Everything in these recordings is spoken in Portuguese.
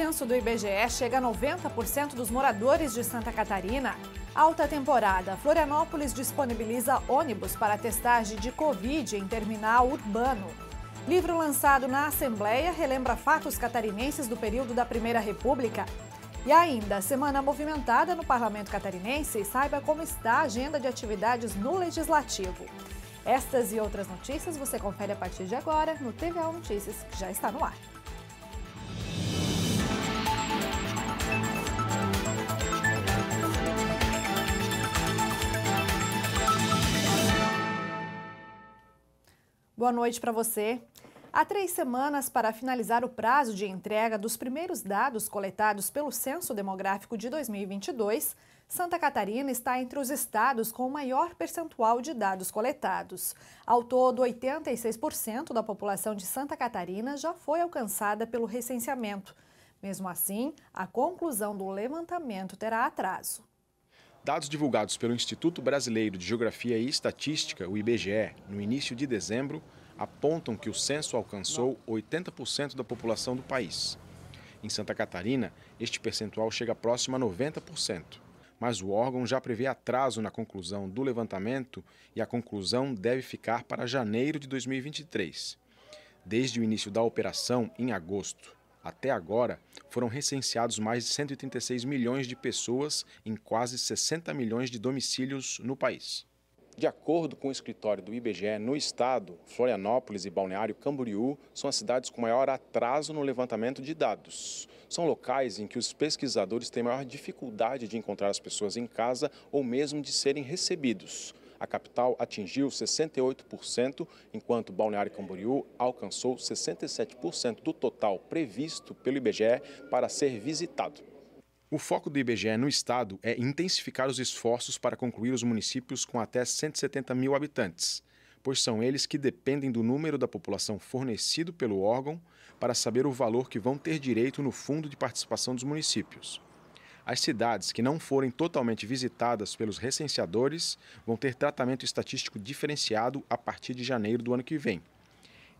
censo do IBGE chega a 90% dos moradores de Santa Catarina. Alta temporada, Florianópolis disponibiliza ônibus para testagem de Covid em terminal urbano. Livro lançado na Assembleia relembra fatos catarinenses do período da Primeira República. E ainda, semana movimentada no Parlamento Catarinense, saiba como está a agenda de atividades no Legislativo. Estas e outras notícias você confere a partir de agora no TVA Notícias, que já está no ar. Boa noite para você. Há três semanas para finalizar o prazo de entrega dos primeiros dados coletados pelo Censo Demográfico de 2022, Santa Catarina está entre os estados com o maior percentual de dados coletados. Ao todo, 86% da população de Santa Catarina já foi alcançada pelo recenseamento. Mesmo assim, a conclusão do levantamento terá atraso. Dados divulgados pelo Instituto Brasileiro de Geografia e Estatística, o IBGE, no início de dezembro, apontam que o censo alcançou 80% da população do país. Em Santa Catarina, este percentual chega próximo a 90%. Mas o órgão já prevê atraso na conclusão do levantamento e a conclusão deve ficar para janeiro de 2023. Desde o início da operação, em agosto, até agora, foram recenseados mais de 136 milhões de pessoas em quase 60 milhões de domicílios no país. De acordo com o escritório do IBGE, no estado, Florianópolis e Balneário Camboriú são as cidades com maior atraso no levantamento de dados. São locais em que os pesquisadores têm maior dificuldade de encontrar as pessoas em casa ou mesmo de serem recebidos a capital atingiu 68%, enquanto Balneário Camboriú alcançou 67% do total previsto pelo IBGE para ser visitado. O foco do IBGE no estado é intensificar os esforços para concluir os municípios com até 170 mil habitantes, pois são eles que dependem do número da população fornecido pelo órgão para saber o valor que vão ter direito no Fundo de Participação dos Municípios. As cidades que não forem totalmente visitadas pelos recenseadores vão ter tratamento estatístico diferenciado a partir de janeiro do ano que vem.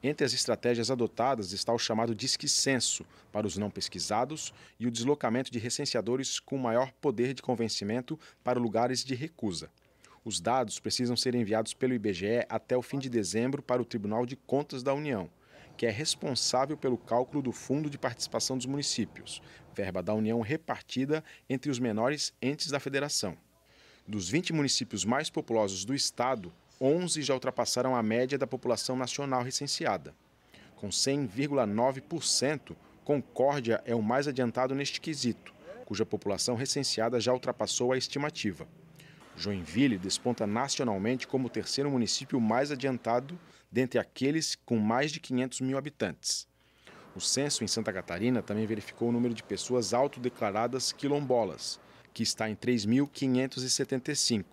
Entre as estratégias adotadas está o chamado Disque Censo para os não pesquisados e o deslocamento de recenseadores com maior poder de convencimento para lugares de recusa. Os dados precisam ser enviados pelo IBGE até o fim de dezembro para o Tribunal de Contas da União que é responsável pelo cálculo do Fundo de Participação dos Municípios, verba da União repartida entre os menores entes da federação. Dos 20 municípios mais populosos do estado, 11 já ultrapassaram a média da população nacional recenseada. Com 100,9%, Concórdia é o mais adiantado neste quesito, cuja população recenseada já ultrapassou a estimativa. Joinville desponta nacionalmente como o terceiro município mais adiantado dentre aqueles com mais de 500 mil habitantes. O censo em Santa Catarina também verificou o número de pessoas autodeclaradas quilombolas, que está em 3.575,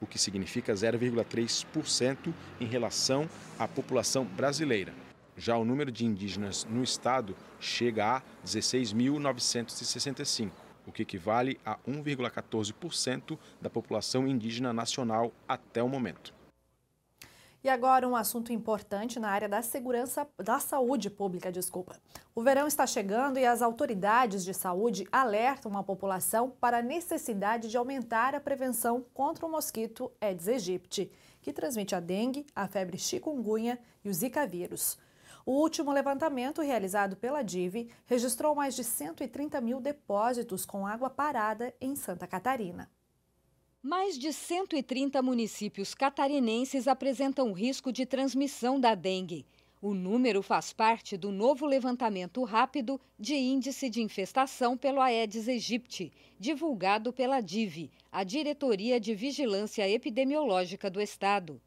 o que significa 0,3% em relação à população brasileira. Já o número de indígenas no estado chega a 16.965, o que equivale a 1,14% da população indígena nacional até o momento. E agora um assunto importante na área da segurança da saúde pública, desculpa. O verão está chegando e as autoridades de saúde alertam a população para a necessidade de aumentar a prevenção contra o mosquito Aedes aegypti, que transmite a dengue, a febre chikungunya e o zika vírus. O último levantamento realizado pela DIVE registrou mais de 130 mil depósitos com água parada em Santa Catarina. Mais de 130 municípios catarinenses apresentam risco de transmissão da dengue. O número faz parte do novo levantamento rápido de índice de infestação pelo Aedes aegypti, divulgado pela DIVE, a Diretoria de Vigilância Epidemiológica do Estado.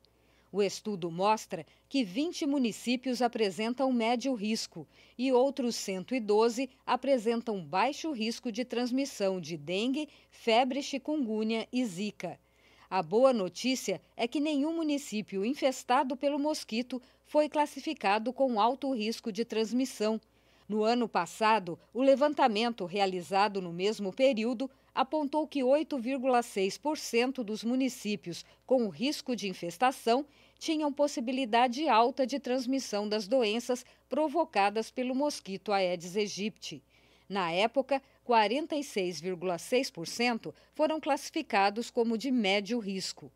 O estudo mostra que 20 municípios apresentam médio risco e outros 112 apresentam baixo risco de transmissão de dengue, febre chikungunya e zika. A boa notícia é que nenhum município infestado pelo mosquito foi classificado com alto risco de transmissão. No ano passado, o levantamento realizado no mesmo período apontou que 8,6% dos municípios com risco de infestação tinham possibilidade alta de transmissão das doenças provocadas pelo mosquito Aedes aegypti. Na época, 46,6% foram classificados como de médio risco.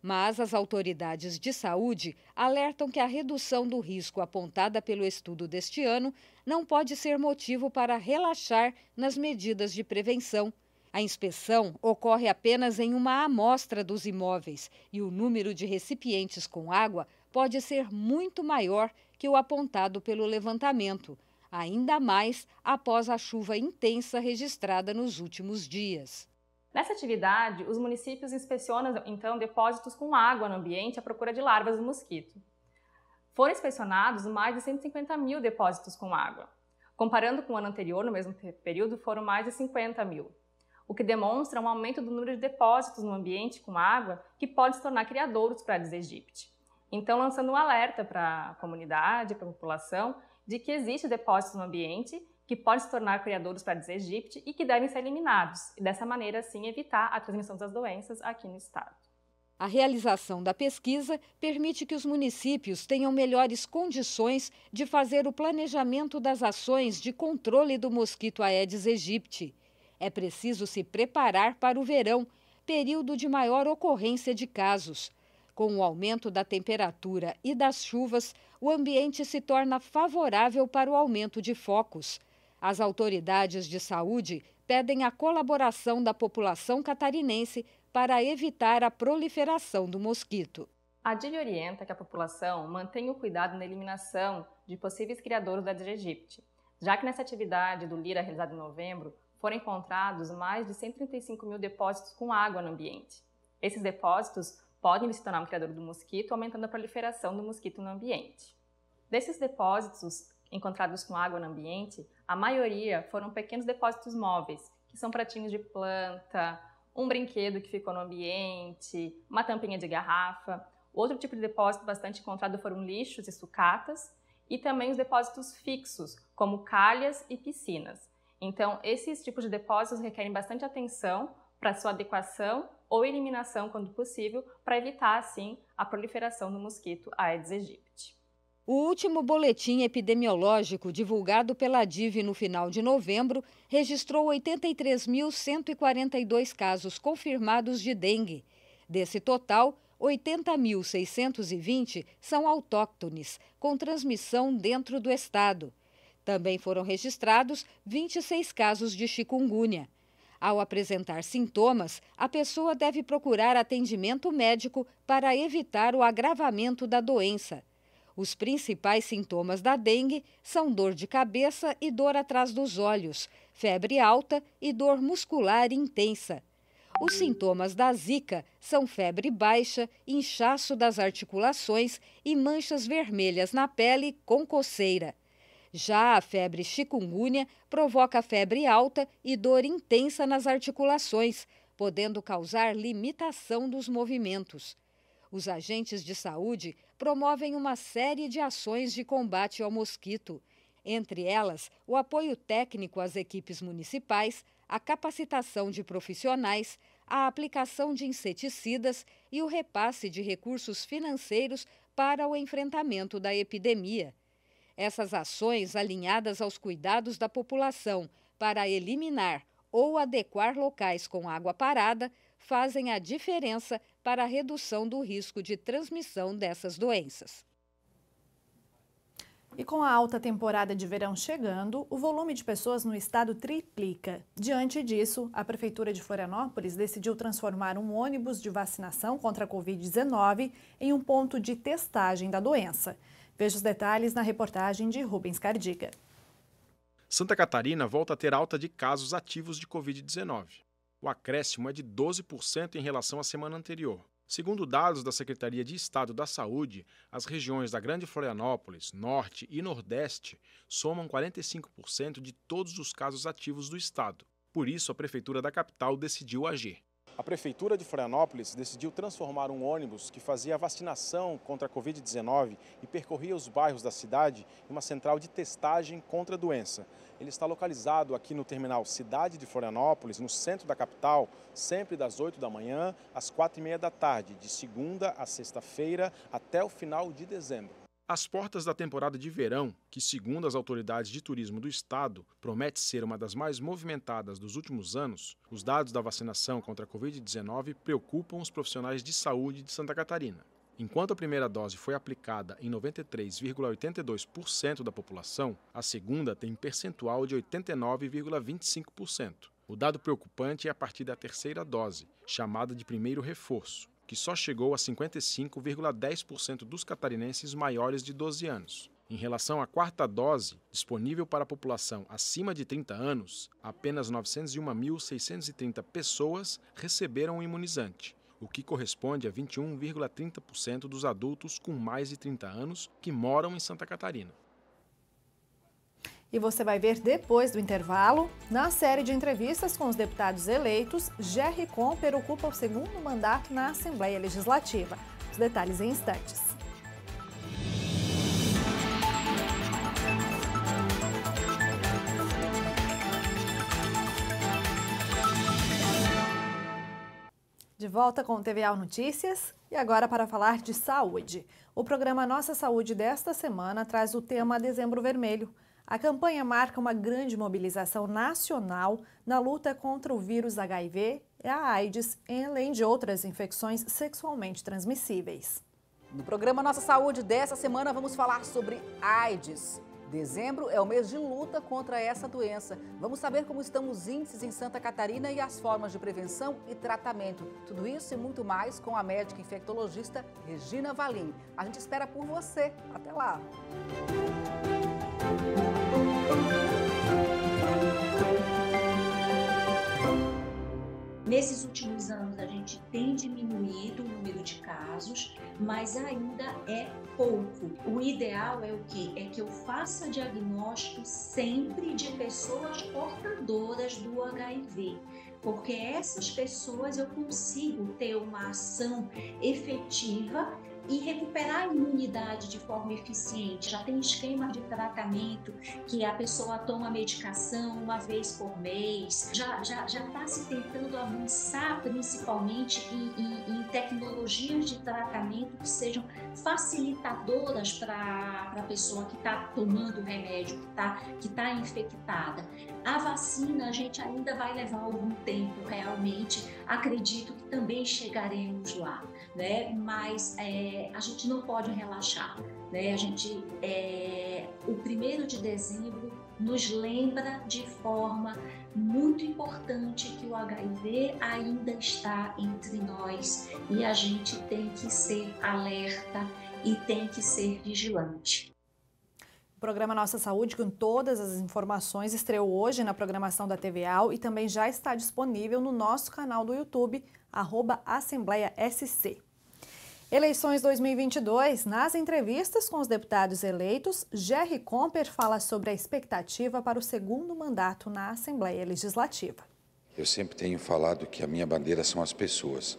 Mas as autoridades de saúde alertam que a redução do risco apontada pelo estudo deste ano não pode ser motivo para relaxar nas medidas de prevenção a inspeção ocorre apenas em uma amostra dos imóveis e o número de recipientes com água pode ser muito maior que o apontado pelo levantamento, ainda mais após a chuva intensa registrada nos últimos dias. Nessa atividade, os municípios inspecionam então depósitos com água no ambiente à procura de larvas do mosquito. Foram inspecionados mais de 150 mil depósitos com água. Comparando com o ano anterior, no mesmo período, foram mais de 50 mil o que demonstra um aumento do número de depósitos no ambiente com água que pode se tornar criadouros para a Desegipte. Então, lançando um alerta para a comunidade, para a população, de que existe depósitos no ambiente que podem se tornar criadouros para a Desegipte e que devem ser eliminados, e dessa maneira, assim, evitar a transmissão das doenças aqui no estado. A realização da pesquisa permite que os municípios tenham melhores condições de fazer o planejamento das ações de controle do mosquito Aedes aegypti. É preciso se preparar para o verão, período de maior ocorrência de casos. Com o aumento da temperatura e das chuvas, o ambiente se torna favorável para o aumento de focos. As autoridades de saúde pedem a colaboração da população catarinense para evitar a proliferação do mosquito. A DIL orienta que a população mantenha o cuidado na eliminação de possíveis criadores da Digegipte, já que nessa atividade do Lira realizada em novembro, foram encontrados mais de 135 mil depósitos com água no ambiente. Esses depósitos podem se tornar um criador do mosquito, aumentando a proliferação do mosquito no ambiente. Desses depósitos encontrados com água no ambiente, a maioria foram pequenos depósitos móveis, que são pratinhos de planta, um brinquedo que ficou no ambiente, uma tampinha de garrafa. Outro tipo de depósito bastante encontrado foram lixos e sucatas, e também os depósitos fixos, como calhas e piscinas. Então, esses tipos de depósitos requerem bastante atenção para sua adequação ou eliminação, quando possível, para evitar, assim, a proliferação do mosquito Aedes aegypti. O último boletim epidemiológico divulgado pela DIV no final de novembro registrou 83.142 casos confirmados de dengue. Desse total, 80.620 são autóctones, com transmissão dentro do estado. Também foram registrados 26 casos de chikungunya. Ao apresentar sintomas, a pessoa deve procurar atendimento médico para evitar o agravamento da doença. Os principais sintomas da dengue são dor de cabeça e dor atrás dos olhos, febre alta e dor muscular intensa. Os sintomas da zika são febre baixa, inchaço das articulações e manchas vermelhas na pele com coceira. Já a febre chikungunya provoca febre alta e dor intensa nas articulações, podendo causar limitação dos movimentos. Os agentes de saúde promovem uma série de ações de combate ao mosquito, entre elas o apoio técnico às equipes municipais, a capacitação de profissionais, a aplicação de inseticidas e o repasse de recursos financeiros para o enfrentamento da epidemia. Essas ações alinhadas aos cuidados da população para eliminar ou adequar locais com água parada fazem a diferença para a redução do risco de transmissão dessas doenças. E com a alta temporada de verão chegando, o volume de pessoas no estado triplica. Diante disso, a Prefeitura de Florianópolis decidiu transformar um ônibus de vacinação contra a Covid-19 em um ponto de testagem da doença. Veja os detalhes na reportagem de Rubens Cardiga. Santa Catarina volta a ter alta de casos ativos de Covid-19. O acréscimo é de 12% em relação à semana anterior. Segundo dados da Secretaria de Estado da Saúde, as regiões da Grande Florianópolis, Norte e Nordeste somam 45% de todos os casos ativos do estado. Por isso, a Prefeitura da capital decidiu agir. A Prefeitura de Florianópolis decidiu transformar um ônibus que fazia a vacinação contra a Covid-19 e percorria os bairros da cidade em uma central de testagem contra a doença. Ele está localizado aqui no terminal Cidade de Florianópolis, no centro da capital, sempre das 8 da manhã às 4 e meia da tarde, de segunda a sexta-feira até o final de dezembro. Às portas da temporada de verão, que, segundo as autoridades de turismo do estado, promete ser uma das mais movimentadas dos últimos anos, os dados da vacinação contra a Covid-19 preocupam os profissionais de saúde de Santa Catarina. Enquanto a primeira dose foi aplicada em 93,82% da população, a segunda tem percentual de 89,25%. O dado preocupante é a partir da terceira dose, chamada de primeiro reforço, que só chegou a 55,10% dos catarinenses maiores de 12 anos. Em relação à quarta dose, disponível para a população acima de 30 anos, apenas 901.630 pessoas receberam o imunizante, o que corresponde a 21,30% dos adultos com mais de 30 anos que moram em Santa Catarina. E você vai ver depois do intervalo, na série de entrevistas com os deputados eleitos, Jerry Comper ocupa o segundo mandato na Assembleia Legislativa. Os detalhes em instantes. De volta com o TVA Notícias e agora para falar de saúde. O programa Nossa Saúde desta semana traz o tema Dezembro Vermelho. A campanha marca uma grande mobilização nacional na luta contra o vírus HIV e a AIDS, além de outras infecções sexualmente transmissíveis. No programa Nossa Saúde dessa semana, vamos falar sobre AIDS. Dezembro é o mês de luta contra essa doença. Vamos saber como estão os índices em Santa Catarina e as formas de prevenção e tratamento. Tudo isso e muito mais com a médica infectologista Regina Valim. A gente espera por você. Até lá! Nesses últimos anos, a gente tem diminuído o número de casos, mas ainda é pouco. O ideal é o que? É que eu faça diagnóstico sempre de pessoas portadoras do HIV, porque essas pessoas eu consigo ter uma ação efetiva e recuperar a imunidade de forma eficiente. Já tem esquema de tratamento que a pessoa toma medicação uma vez por mês, já está já, já tá se tentando avançar principalmente em, em, em tecnologias de tratamento que sejam facilitadoras para a pessoa que está tomando o remédio, que está que tá infectada. A vacina, a gente ainda vai levar algum tempo, realmente. Acredito que também chegaremos lá, né? Mas é, a gente não pode relaxar, né? A gente, é, o primeiro de dezembro nos lembra de forma muito importante que o HIV ainda está entre nós e a gente tem que ser alerta e tem que ser vigilante. O programa Nossa Saúde, com todas as informações, estreou hoje na programação da TVAL e também já está disponível no nosso canal do YouTube, arroba Assembleia SC. Eleições 2022. Nas entrevistas com os deputados eleitos, Jerry Comper fala sobre a expectativa para o segundo mandato na Assembleia Legislativa. Eu sempre tenho falado que a minha bandeira são as pessoas,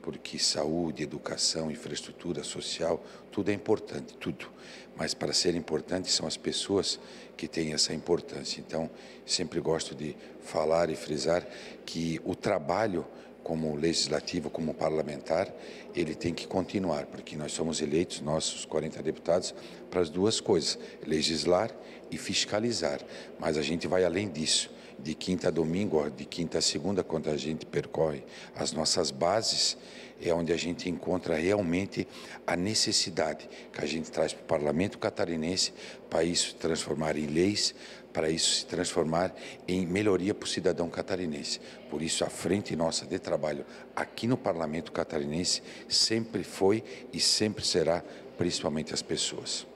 porque saúde, educação, infraestrutura social, tudo é importante, tudo. Mas para ser importante são as pessoas que têm essa importância. Então, sempre gosto de falar e frisar que o trabalho como legislativo, como parlamentar, ele tem que continuar, porque nós somos eleitos, nossos 40 deputados, para as duas coisas, legislar e fiscalizar. Mas a gente vai além disso. De quinta a domingo, de quinta a segunda, quando a gente percorre as nossas bases, é onde a gente encontra realmente a necessidade que a gente traz para o parlamento catarinense para isso transformar em leis, para isso se transformar em melhoria para o cidadão catarinense. Por isso, a frente nossa de trabalho aqui no Parlamento catarinense sempre foi e sempre será, principalmente as pessoas.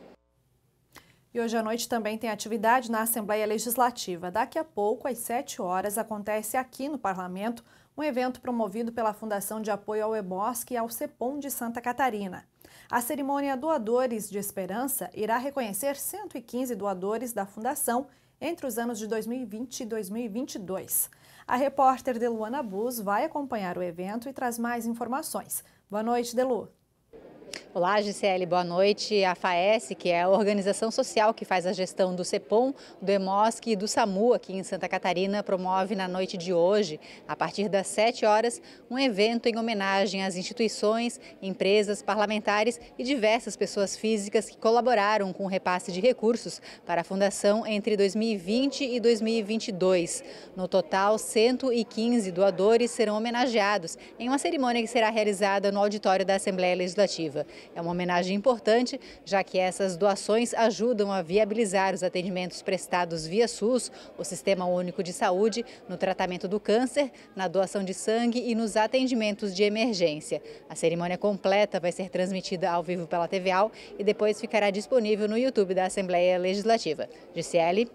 E hoje à noite também tem atividade na Assembleia Legislativa. Daqui a pouco, às 7 horas, acontece aqui no Parlamento um evento promovido pela Fundação de Apoio ao EBOSC e ao CEPOM de Santa Catarina. A cerimônia Doadores de Esperança irá reconhecer 115 doadores da Fundação entre os anos de 2020 e 2022. A repórter Deluana Bus vai acompanhar o evento e traz mais informações. Boa noite, Delu. Olá, GCL, boa noite. A FAES, que é a organização social que faz a gestão do CEPOM, do EMOSC e do SAMU aqui em Santa Catarina, promove na noite de hoje, a partir das 7 horas, um evento em homenagem às instituições, empresas, parlamentares e diversas pessoas físicas que colaboraram com o repasse de recursos para a Fundação entre 2020 e 2022. No total, 115 doadores serão homenageados em uma cerimônia que será realizada no auditório da Assembleia Legislativa. É uma homenagem importante, já que essas doações ajudam a viabilizar os atendimentos prestados via SUS, o Sistema Único de Saúde, no tratamento do câncer, na doação de sangue e nos atendimentos de emergência. A cerimônia completa vai ser transmitida ao vivo pela TV Al e depois ficará disponível no YouTube da Assembleia Legislativa. Gisele.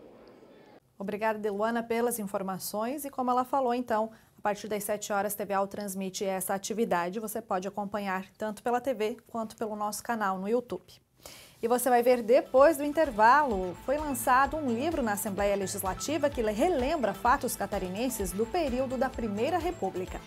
Obrigada, Deluana, pelas informações e como ela falou, então, a partir das 7 horas, TVAL transmite essa atividade. Você pode acompanhar tanto pela TV quanto pelo nosso canal no YouTube. E você vai ver depois do intervalo. Foi lançado um livro na Assembleia Legislativa que relembra fatos catarinenses do período da Primeira República.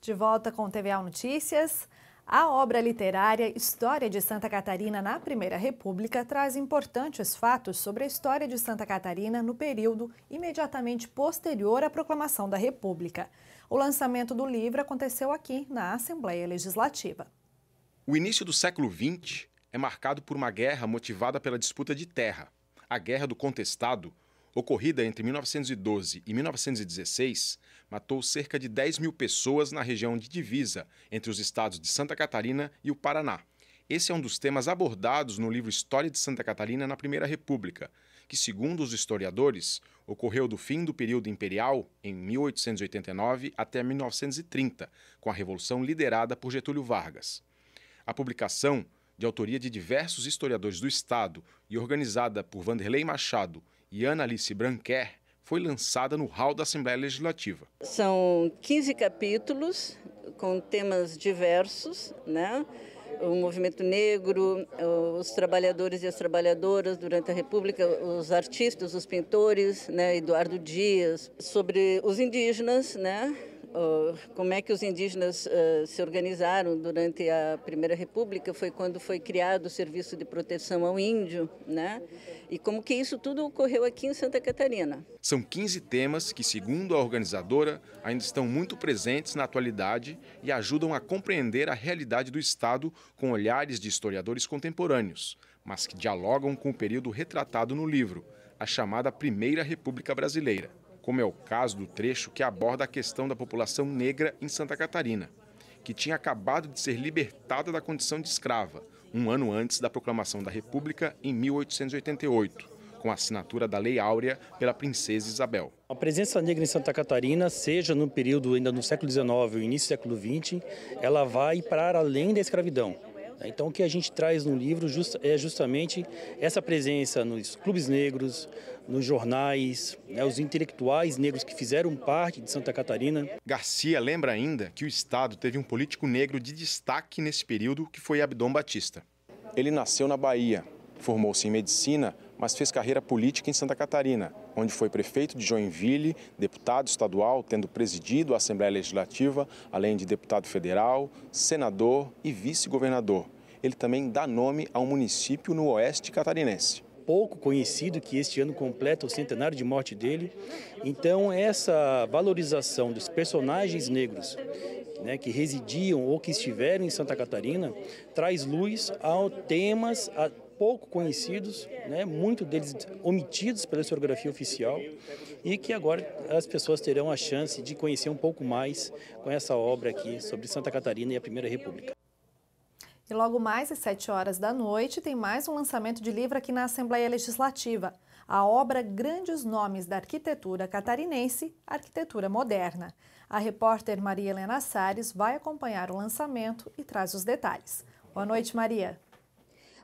De volta com o TVA Notícias. A obra literária História de Santa Catarina na Primeira República traz importantes fatos sobre a história de Santa Catarina no período imediatamente posterior à proclamação da República. O lançamento do livro aconteceu aqui, na Assembleia Legislativa. O início do século XX é marcado por uma guerra motivada pela disputa de terra. A Guerra do Contestado ocorrida entre 1912 e 1916, matou cerca de 10 mil pessoas na região de divisa entre os estados de Santa Catarina e o Paraná. Esse é um dos temas abordados no livro História de Santa Catarina na Primeira República, que, segundo os historiadores, ocorreu do fim do período imperial, em 1889, até 1930, com a Revolução liderada por Getúlio Vargas. A publicação, de autoria de diversos historiadores do Estado e organizada por Vanderlei Machado e Ana Alice Branquer foi lançada no hall da Assembleia Legislativa. São 15 capítulos com temas diversos, né? o movimento negro, os trabalhadores e as trabalhadoras durante a República, os artistas, os pintores, né, Eduardo Dias, sobre os indígenas, né, como é que os indígenas se organizaram durante a Primeira República foi quando foi criado o Serviço de Proteção ao Índio, né? E como que isso tudo ocorreu aqui em Santa Catarina. São 15 temas que, segundo a organizadora, ainda estão muito presentes na atualidade e ajudam a compreender a realidade do Estado com olhares de historiadores contemporâneos, mas que dialogam com o período retratado no livro, a chamada Primeira República Brasileira como é o caso do trecho que aborda a questão da população negra em Santa Catarina, que tinha acabado de ser libertada da condição de escrava, um ano antes da proclamação da República, em 1888, com a assinatura da Lei Áurea pela Princesa Isabel. A presença negra em Santa Catarina, seja no período ainda no século XIX ou início do século XX, ela vai para além da escravidão. Então, o que a gente traz no livro é justamente essa presença nos clubes negros, nos jornais, né, os intelectuais negros que fizeram parte de Santa Catarina. Garcia lembra ainda que o Estado teve um político negro de destaque nesse período, que foi Abdom Batista. Ele nasceu na Bahia, formou-se em medicina mas fez carreira política em Santa Catarina, onde foi prefeito de Joinville, deputado estadual, tendo presidido a Assembleia Legislativa, além de deputado federal, senador e vice-governador. Ele também dá nome a um município no oeste catarinense pouco conhecido, que este ano completa o centenário de morte dele. Então, essa valorização dos personagens negros né, que residiam ou que estiveram em Santa Catarina traz luz a temas, a pouco conhecidos, né, muito deles omitidos pela historiografia oficial, e que agora as pessoas terão a chance de conhecer um pouco mais com essa obra aqui sobre Santa Catarina e a Primeira República. E logo mais às 7 horas da noite tem mais um lançamento de livro aqui na Assembleia Legislativa. A obra Grandes Nomes da Arquitetura Catarinense, Arquitetura Moderna. A repórter Maria Helena Salles vai acompanhar o lançamento e traz os detalhes. Boa noite, Maria.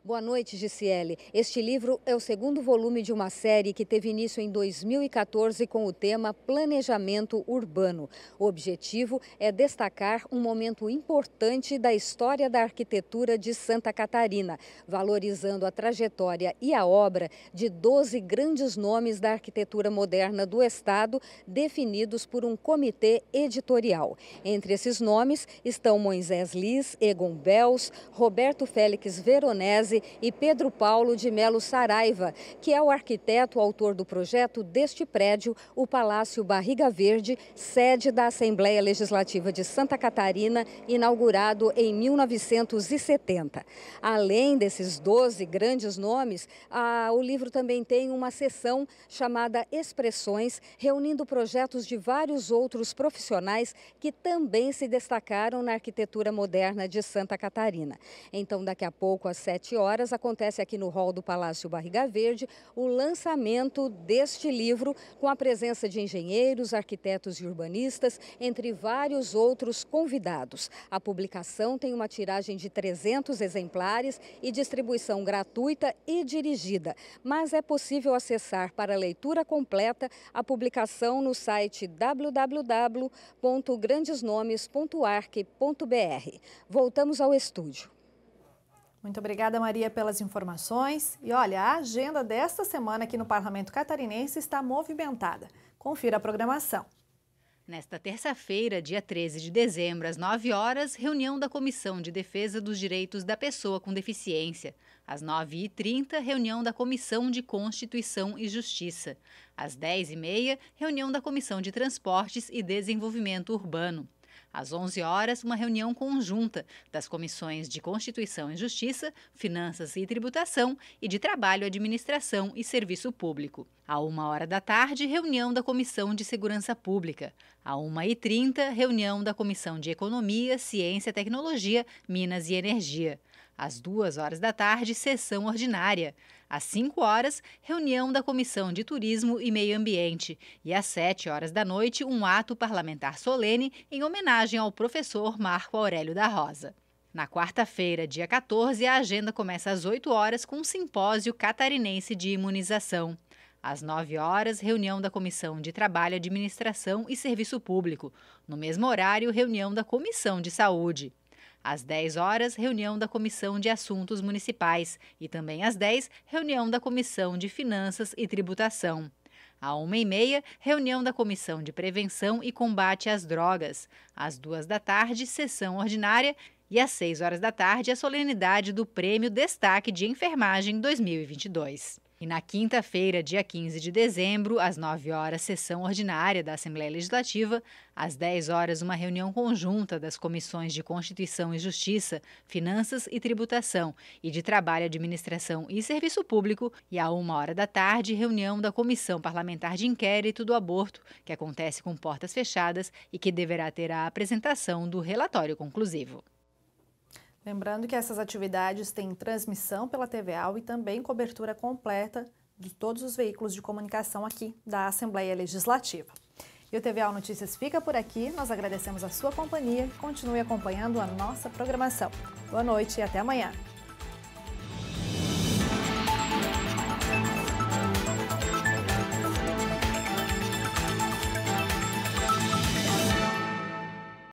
Boa noite, Giciele. Este livro é o segundo volume de uma série que teve início em 2014 com o tema Planejamento Urbano. O objetivo é destacar um momento importante da história da arquitetura de Santa Catarina, valorizando a trajetória e a obra de 12 grandes nomes da arquitetura moderna do Estado, definidos por um comitê editorial. Entre esses nomes estão Moisés Liz, Egon Bels, Roberto Félix Veronese, e Pedro Paulo de Melo Saraiva, que é o arquiteto autor do projeto deste prédio, o Palácio Barriga Verde, sede da Assembleia Legislativa de Santa Catarina, inaugurado em 1970. Além desses 12 grandes nomes, a, o livro também tem uma seção chamada Expressões, reunindo projetos de vários outros profissionais que também se destacaram na arquitetura moderna de Santa Catarina. Então, daqui a pouco, às 7 horas, horas acontece aqui no hall do Palácio Barriga Verde o lançamento deste livro com a presença de engenheiros, arquitetos e urbanistas, entre vários outros convidados. A publicação tem uma tiragem de 300 exemplares e distribuição gratuita e dirigida, mas é possível acessar para leitura completa a publicação no site www.grandesnomes.arc.br. Voltamos ao estúdio. Muito obrigada, Maria, pelas informações. E olha, a agenda desta semana aqui no Parlamento Catarinense está movimentada. Confira a programação. Nesta terça-feira, dia 13 de dezembro, às 9 horas, reunião da Comissão de Defesa dos Direitos da Pessoa com Deficiência. Às 9h30, reunião da Comissão de Constituição e Justiça. Às 10h30, reunião da Comissão de Transportes e Desenvolvimento Urbano. Às 11 horas, uma reunião conjunta das comissões de Constituição e Justiça, Finanças e Tributação e de Trabalho, Administração e Serviço Público. À 1 hora da tarde, reunião da Comissão de Segurança Pública. À 1h30, reunião da Comissão de Economia, Ciência, Tecnologia, Minas e Energia. Às 2 horas da tarde, sessão ordinária. Às 5 horas, reunião da Comissão de Turismo e Meio Ambiente. E às 7 horas da noite, um ato parlamentar solene em homenagem ao professor Marco Aurélio da Rosa. Na quarta-feira, dia 14, a agenda começa às 8 horas com um simpósio catarinense de imunização. Às 9 horas, reunião da Comissão de Trabalho, Administração e Serviço Público. No mesmo horário, reunião da Comissão de Saúde. Às 10 horas, reunião da Comissão de Assuntos Municipais e também às 10, reunião da Comissão de Finanças e Tributação. À uma e meia, reunião da Comissão de Prevenção e Combate às Drogas. Às duas da tarde, sessão ordinária. E às seis horas da tarde, a solenidade do Prêmio Destaque de Enfermagem 2022. E na quinta-feira, dia 15 de dezembro, às 9 horas, sessão ordinária da Assembleia Legislativa, às 10 horas, uma reunião conjunta das comissões de Constituição e Justiça, Finanças e Tributação e de Trabalho, Administração e Serviço Público, e à 1 hora da tarde, reunião da Comissão Parlamentar de Inquérito do Aborto, que acontece com portas fechadas e que deverá ter a apresentação do relatório conclusivo. Lembrando que essas atividades têm transmissão pela TVA e também cobertura completa de todos os veículos de comunicação aqui da Assembleia Legislativa. E o TVA Notícias fica por aqui. Nós agradecemos a sua companhia. Continue acompanhando a nossa programação. Boa noite e até amanhã.